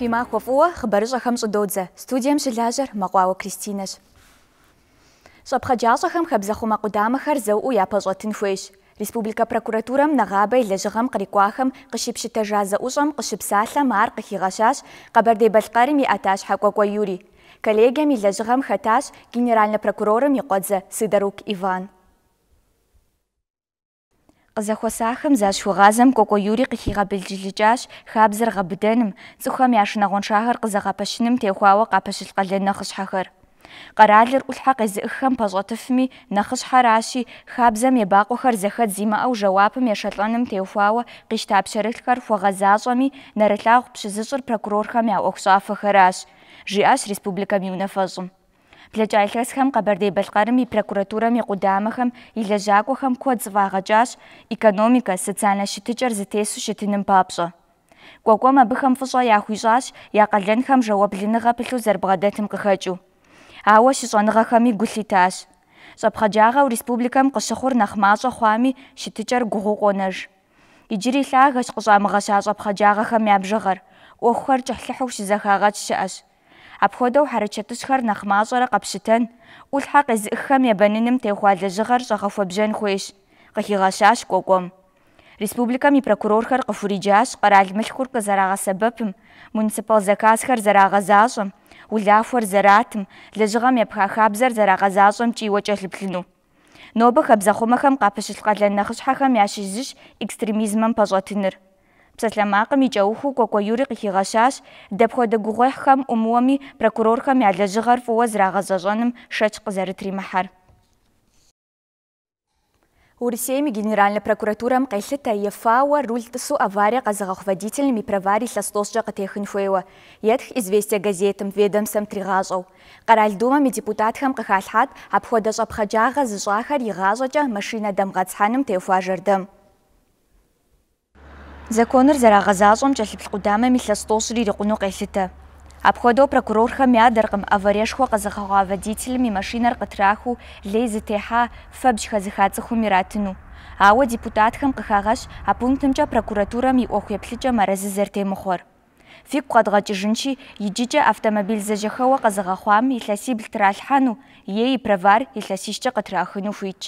Фимахуэ фӀыуэ хъыбарыщӀэхэм щӀыдодзэ. Студием щылажьэр мэкъуауэ Кристинэщ. ЩӀэпхъэджащӀэхэм хабзэхъумэ къудамэхэр зэуӀуу япэщӀэтын хуейщ. Республика прокуратурам нэгъабэ и лэжьыгъэм кърикӀуахэм къыщипщытэжа зэӀущӀэм къыщыпсалъэм ар къыхигъэщащ Къэбэрдей-Балъкъэрым и Ӏэтащхьэ КӀуэкӀуэ Юрий. Коллегием и лэжьыгъэм хэтащ генеральнэ прокурорам и къуэдзэ Иван. Захуасахам зашхуагазам коко юри кхига билжилжаш хабзар габденм зухам яшна гон шахар кзагапашним техуава капашил кален нахш хахар قرالر الحق از اخم پزوتفمی نخش حراشی خابزم یه باقو خر زخد زیما او جوابم یه شطلانم تیوفاو قیشتاب شرکر فوغزازمی نرتلاغ بشزجر پرکرور خم یا اخصاف خراش جیاش ریسپوبلیکا میونه فزم. بلجالس هم قبردي بلقارم ي прокуратура ми قدامهم إلى جاكوهم كود زواغجاش إيكانوميكا سيطانا شتجر زتيسو شتنم بابجا قوكوما بخم فشا ياخوشاش ياقلن هم جواب لنغا بلو زربغاداتم كخجو آوا شجانغا همي قسيتاش سبخا جاغا و ريسبوبليكم قشخور نخماجا خوامي شتجر غوغو قونج إجري لاغش قشامغاشا سبخا جاغا همي أبجغر وخر جحلحو شزاخاغات شأش апхуэдэу хьэрычэтыщхэр нэхъ мащӏэрэ къэпщытэн, ӏулъхьэ къезыӏыххэм ебэныным техуалэжьыгъэр щӏэгъэхуэбжэн хуейщ, къыхигъэщащ кӏуэкӏуэм. Республикэм и прокурорхэр къыхуриджащ къэрал мылъхур къызэрагъэсэбэпым, муниципал заказхэр зэрагъэзащӏэм, улахуэр зэратым, лэжьыгъэм епха хабзэр зэрагъэзащӏэмкӏи иуэ кӏэлъыплъыну. Нобэ хабзэхъумэхэм къапэщылъ къалэн нэхъыщхьэхэм ящыжьыщ экстремизмэм пэщӏэтыныр. Псалъэмакъым и кӀэухыу кӀуэкӀуэюри къыхигъэщащ дэпхуэдэ гугъуехьхэм Ӏумыуэми прокурорхэм я лэжьыгъэр фӀыуэ зрагъэзэщӀэным шэч къызэрытримыхьэр. Урысейм Генеральна прокуратурам прокуратурэм къелъытэ ефауэ руль тӀысу аварие къэзыгъэхъу водительым и правар илъэс тӀощӀкӀэ «Известия» газетым, ведомствэм тригъащӀэу. Къэрал Думэм и депутатхэм къыхалъхьат апхуэдэ щӀэпхъэджагъэ зыщӀахэр игъащӀэкӀэ машинэ дэмгъэцхьэным теухуа Законыр зэрагъэзащӏэм кӏэлъыплъ къудамэм илъэс тӏощӏри ирикъуну къелъытэ. Апхуэдэу прокурорхэм ядэркъым аварешхуэ къэзыгъэгъуа водителым и машинэр къытрахыу лей зытехьа фэбжь хэзыха цӏыхум иратыну. Ауэ депутатхэм къыхагъэщ а пунктымкӏэ прокуратурэм и ӏуэхуеплъыкӏэ мэрэзы зэрытемыхъуэр. Фигу къэдгъэкӏыжынщи, иджыкӏэ автомобиль зэжьэхэуэ къэзыгъэхъуам илъэсибл тралъхьэну е и правар илъэсищкӏэ къытрахыну хуитщ.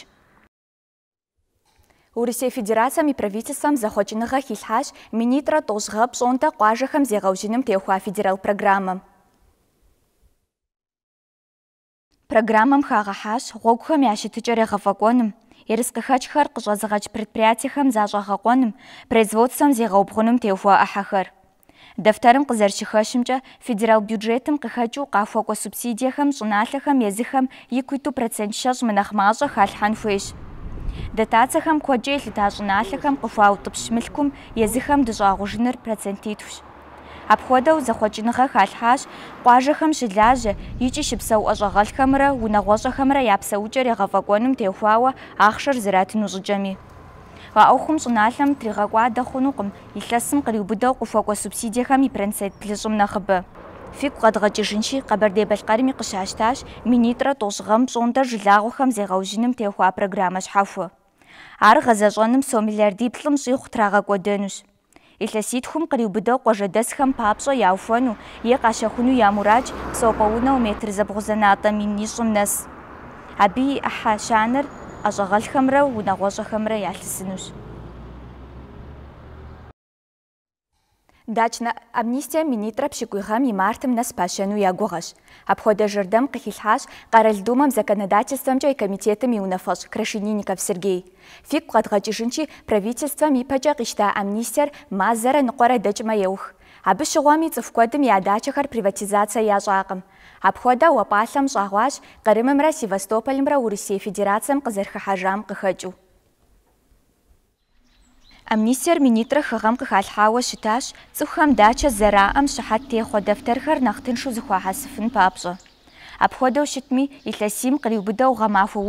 Урысия Федерациям и правительством захоченныға хилхаш министра тозға пшонда қуажықым зеғаужиным теуха федерал программам. Программам хағахаш ғогхам яшитычары ғафагоным. Ерісқыхачхар қыжазығач предприятияхам зажағағоным, производством зеғаубғоным теуха ахахыр. Дафтарым қызаршихашымча федерал бюджетім қыхачу қафуако субсидияхам, жыналыхам, езіхам, екуйту процент шаш мұнахмажы халхан Дэтацэхэм куэджэ лъыдащӏыналъэхэм къыхуаутӏыпщ мылъкум езыхэм дыщӏагъужыныр процентитхущ. Апхуэдэу зэхъуэкӏыныгъэ халъхьащ къуажэхэм щылажьэ икӏи щыпсэу ӏэщӏагъэлӏхэмрэ унагъуэщӏэхэмрэ я псэукӏэр егъэфӏэкӏуэным техуауэ ахъшэр зэратыну Ва А ӏуэхум щӏыналъэм тригъэкӏуадэ хъунукъым, илъэсым къриубыдэу къыхуэкӏуэ субсидиехэм и процент плӏыщӏым нэхъыбэ фиг къэдгъэкӏыжынщи къэбэрдей балъкъэрми къыщащтащ минитӏрэ тӏощӏгъэм пщӏондэр жылагъуэхэм зегъэужьыным техуа программэ щхьэхуэ. Ар гъэзэщӏэным сом миллиардиплӏым щӏигъу трагъэкӏуэдэнущ. Илъэситхум къриубыдэу къуажэдэсхэм папщӏэ яухуэну е къащэхуну я мурадщ псэупӏэ унэу метр зэбгъузэнатӏэ мин нэс. Аха шанар ӏыхьэ щанэр ӏэщӏэгъэлӏхэмрэ хамра Дачна амнистия министра Пшикуйхам и мартым нас пашену ягугаш. Обхода жердам кахилхаш каральдумам законодательством и комитетами унафаш Крашенинников Сергей. Фик кладгачишинчи правительством и пачак ишта мазара нукора дачма еух. Абы шугуами цифкодым ядачахар приватизация яжагым. Обхода уапалам жагуаш карымымра Севастополемра Урусия Федерациям кызырхахажам кыхэджу. Амнисиер министрэ хыгъэм къыхалъхьауэ щытащ цӏыхухэм дачэ зэраӏэм щыхьэт техъуэ дэфтэрхэр нэхъ папжа. зыхуахьэсыфын шитми Апхуэдэу щытми, илъэсийм къриубыдэу гъэмахуэ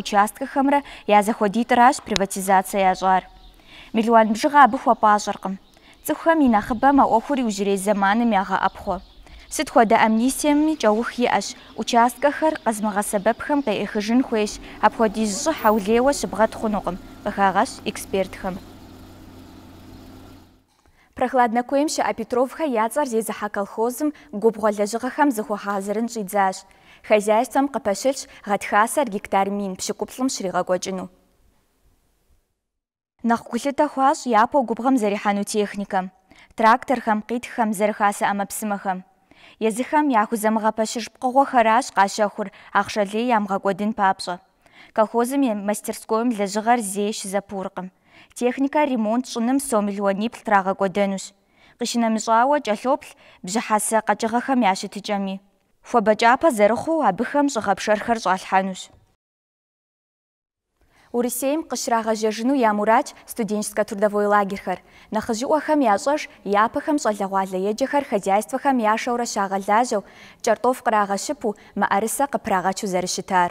участка хамра я зэхуэдитӏыращ приватизация ящӏар. Мелуан бжыгъэ абы хуэпӏащӏэркъым. Цӏыхухэм и нэхъыбэм а ӏуэхур иужьрей зэманым ягъэӏэпхъуэ. Сыт хуэдэ амнисиеми кӏэух иӏэщ, участкэхэр къэзмыгъэсэбэпхэм къеӏыхыжын хуейщ, апхуэдиз хаулева хьэулейуэ хунугам. Бахагаш эксперт экспертхэм. Прохладна көйімші Апетровха яцар зезі хакалхозым губғолда жығахам за ғазырын жидзаш. Хазяйствам қапашылш ғатхасар гектар мин пшікупслым шриға көджіну. Наққүлі тахуаш япо губғам зарихану техника. Трактор хам хам зарихасы амапсымы хам. яху замыға пашыршып қоғо хараш қашахур ақшалы ямға папшы. Колхозым мастерскойым техника ремонт шыным сомилуани плтрагагуа дэнуш. Къищынэмыщӏауэ кӏэлъоплъ бжьыхьэсэ къэкӏыгъэхэм ящытыкӏэми. Хуабэкӏапэ зэрыхъуу абыхэм щӏыгъэпшэрхэр щӏалъхьэнущ. Урысейм къыщрагъэжьэжыну ямурач студенческэ трудовой лагерхэр. Нэхъыжьыӏуэхэм ящӏэж япэхэм щӏалэгъуалэ еджэхэр хозяйствэхэм яшэурэ щагъэлажьэу, кӏэртӏоф кърагъэщыпу, мыӏэрысэ къыпрагъэчу зэрыщытар.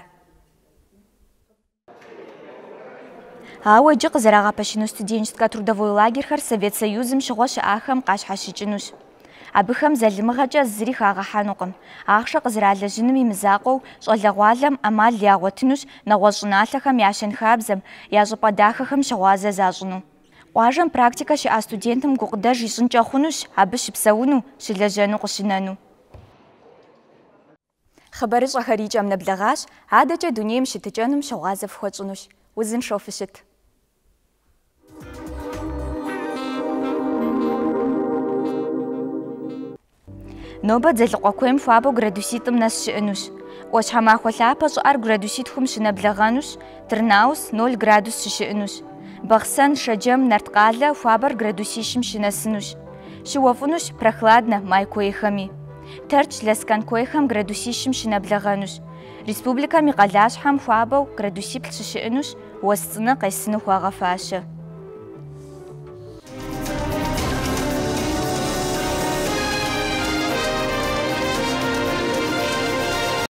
Ауэджи къызэрагъэпэщыну студенческая трудовой лагерьхэр Совет Союзым щыгъуэ щыӀахэм къащхьэщыкӀынущ. Абыхэм зэлымыгъэкӀэ зыри хагъэхьэнукъым. Ахъшэ къызэралэжьыным и мызакъуэу щӀалэгъуалэм амал ягъуэтынущ нэгъуэщӀ щӀыналъэхэм я щэнхабзэм, дахэхэм щыгъуазэ защӀыну. Къуажэм практикэ щыӀа студентым гукъыдэж ищӀынкӀэ хъунущ, абы щыпсэуну, щылэжьэну къыщынэну. ХъыбарыщӀэхэр Нобэ дзэлыкъуэкуейм хуабэу градуситӏым нэс щыӏэнущ. Ӏуэщ хьэмахуэ лъапэ щӏыӏэр градуситхум щынэблэгъэнущ, Тырнаус 0 градус щыщыӏэнущ. Бахъсэн, Шэджэм, Нарткъалэ хуабэр градусищым щынэсынущ. Щыуэфӏынущ прохладнэ майкуейхэми. Тэрч Лэсканкуейхэм градусищым щынэблэгъэнущ. Республикэм и къалащхьэм хуабэу градусиплӏ щыщыӏэнущ, уэс цӏынэ къесыну хуагъэфащэ.